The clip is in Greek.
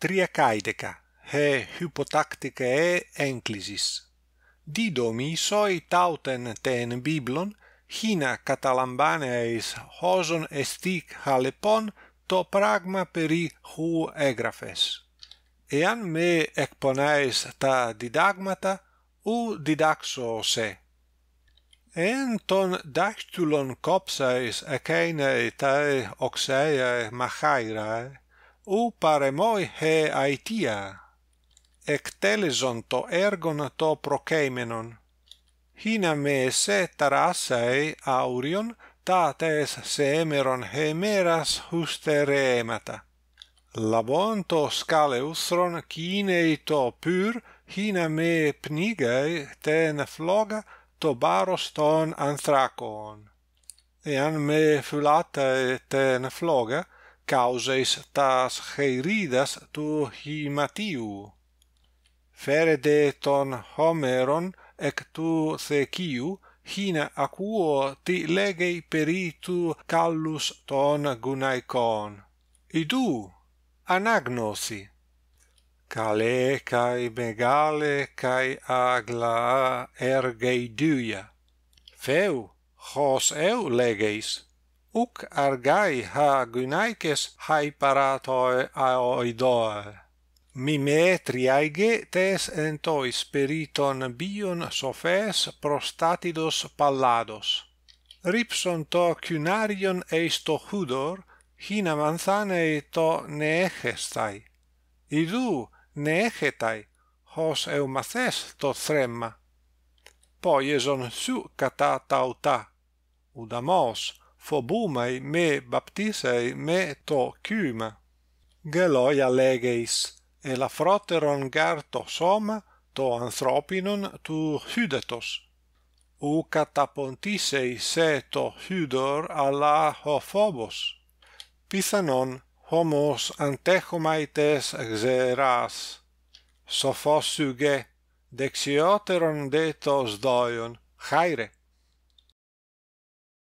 τριακάιδεκα, ε hypotactica ε έγκλησης. Δίδομοι σοι τεν βίβλον, χίνα καταλαμβάνεις όσον εστί χαλεπών το πράγμα περί χου έγραφες. Εάν με εκπονάεις τα διδάγματα, ου διδάξω σε. Εάν τον δάχτυλον κόψαεις εκείνε τα οξέα μαχάιραε, u paremoi he aetia. Ectelison to ergon to proceimenon. Hina me se tarasei aurion, tates semeron hemeras hustereemata. Labon to scaleusron, cinei to pur, hina me pnigei ten floga to baros ton anthrakoon. Ean me fulatai ten floga, causes tas heiridas tu himatiu fere de ton homeron ec tu thekiu hina aquo ti legei peritu callus ton gunaikon idu anagnosi kale kai megale kai agla ergei duia feu hos eu legeis ουκ αργάι ὁ γυναίκες ὁ παράτοε αοιδόε. Μη με τριάγε τες εν τοις εισπυρίτον βίον σοφές προστάτηδος παλλάδος. Ρίψον το κυνάριον εις το χούδορ, χίνα μανθάνε το νεέχεσταί. Ιδού νεέχεταί, χώς εύμαθες το θρέμμα. Πόιεζον σου κατά ταυτά. Ουδαμός, φοβούμαι με βαπτίσαι με το κύμα. Γελόια λέγεις, ελαφρότερον γάρ το σώμα το ανθρώπινον του χύδετος. Ου καταποντίσαι σε το χύδορ αλλά ο φόβος. Πιθανόν, όμως αντέχομαι τες ξεράς. Σοφός σου γε, δεξιότερον δε τος δόιον, χάιρε.